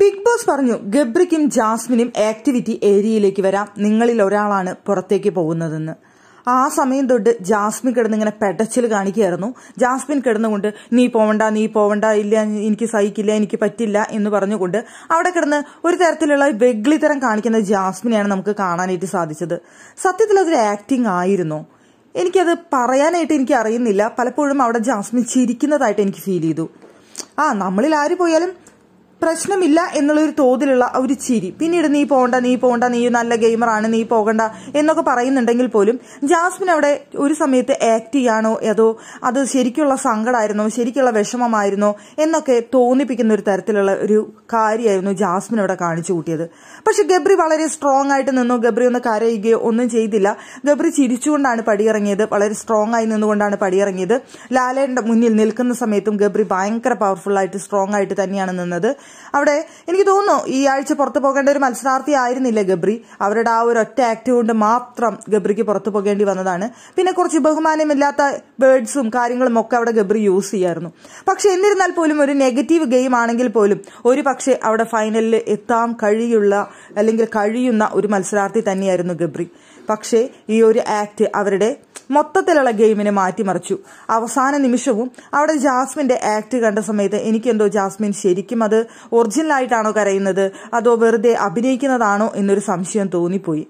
big boss പറഞ്ഞു ഗബ്രിക്കും ജാസ്മിനും activity ഏരിയയിലേക്ക് വരാം നിങ്ങളിൽ ഒരാളാണ് പുറത്തേക്ക് പോകുന്നതെന്ന് ആ സമയം തൊട്ട് ജാസ്മിൻ കിടന്നിങ്ങനെ പെടച്ചിൽ കാണിക്കുകയായിരുന്നു ജാസ്മിൻ കിടന്നുകൊണ്ട് നീ പോവണ്ട നീ പോവണ്ട ഇല്ല എനിക്ക് സഹിക്കില്ല എനിക്ക് പറ്റില്ല എന്ന് പറഞ്ഞുകൊണ്ട് അവിടെ കിടന്ന് ഒരു തരത്തിലുള്ള തരം കാണിക്കുന്ന ജാസ്മിനെയാണ് നമുക്ക് കാണാനായിട്ട് സാധിച്ചത് സത്യത്തിൽ അതൊരു ആക്ടിങ് ആയിരുന്നു എനിക്കത് പറയാനായിട്ട് എനിക്ക് അറിയുന്നില്ല പലപ്പോഴും അവിടെ ജാസ്മിൻ ചിരിക്കുന്നതായിട്ട് എനിക്ക് ഫീൽ ചെയ്തു ആ നമ്മളിൽ ആര് പോയാലും പ്രശ്നമില്ല എന്നുള്ളൊരു തോതിലുള്ള ഒരു ചിരി പിന്നീട് നീ പോകണ്ട നീ പോകണ്ട നീ നല്ല ഗെയിമറാണ് നീ പോകണ്ട എന്നൊക്കെ പറയുന്നുണ്ടെങ്കിൽ പോലും ജാസ്മിൻ അവിടെ ഒരു സമയത്ത് ആക്ട് ചെയ്യാണോ അതോ അത് ശരിക്കുള്ള സങ്കടമായിരുന്നോ ശരിക്കുള്ള വിഷമമായിരുന്നോ എന്നൊക്കെ തോന്നിപ്പിക്കുന്ന ഒരു തരത്തിലുള്ള ഒരു കാര്യമായിരുന്നു ജാസ്മിൻ അവിടെ കാണിച്ചു കൂട്ടിയത് പക്ഷെ ഗബ്രി വളരെ സ്ട്രോങ് ആയിട്ട് നിന്നു ഗബ്രി ഒന്ന് കരയുകയോ ഒന്നും ചെയ്തില്ല ഗബ്രി ചിരിച്ചുകൊണ്ടാണ് പടിയിറങ്ങിയത് വളരെ സ്ട്രോങ് ആയി നിന്നുകൊണ്ടാണ് പടിയിറങ്ങിയത് ലാലേന്റെ മുന്നിൽ നിൽക്കുന്ന സമയത്തും ഗബ്രി ഭയങ്കര പവർഫുൾ ആയിട്ട് സ്ട്രോങ് ആയിട്ട് തന്നെയാണ് നിന്നത് അവിടെ എനിക്ക് തോന്നുന്നു ഈ ആഴ്ച പുറത്തു പോകേണ്ട ഒരു മത്സരാർത്ഥി ആയിരുന്നില്ല ഗബ്രി അവരുടെ ആ ഒരു ഒറ്റ ആക്ട് കൊണ്ട് മാത്രം ഗബ്രിക്ക് പുറത്തു പോകേണ്ടി വന്നതാണ് പിന്നെ കുറച്ച് ബഹുമാനമില്ലാത്ത വേർഡ്സും കാര്യങ്ങളും ഒക്കെ അവിടെ ഗബ്രി യൂസ് ചെയ്യായിരുന്നു പക്ഷെ എന്നിരുന്നാൽ പോലും ഒരു നെഗറ്റീവ് ഗെയിം ആണെങ്കിൽ പോലും ഒരു പക്ഷേ അവിടെ ഫൈനലിൽ എത്താൻ കഴിയുള്ള അല്ലെങ്കിൽ കഴിയുന്ന ഒരു മത്സരാർത്ഥി തന്നെയായിരുന്നു ഗബ്രി പക്ഷേ ഈ ഒരു ആക്ട് അവരുടെ മൊത്തത്തിലുള്ള ഗെയിമിനെ മാറ്റിമറിച്ചു അവസാന നിമിഷവും അവിടെ ജാസ്മിന്റെ ആക്ട് കണ്ട സമയത്ത് എനിക്കെന്തോ ജാസ്മിൻ ശരിക്കും അത് ഒറിജിനലായിട്ടാണോ കരയുന്നത് അതോ വെറുതെ അഭിനയിക്കുന്നതാണോ എന്നൊരു സംശയം തോന്നിപ്പോയി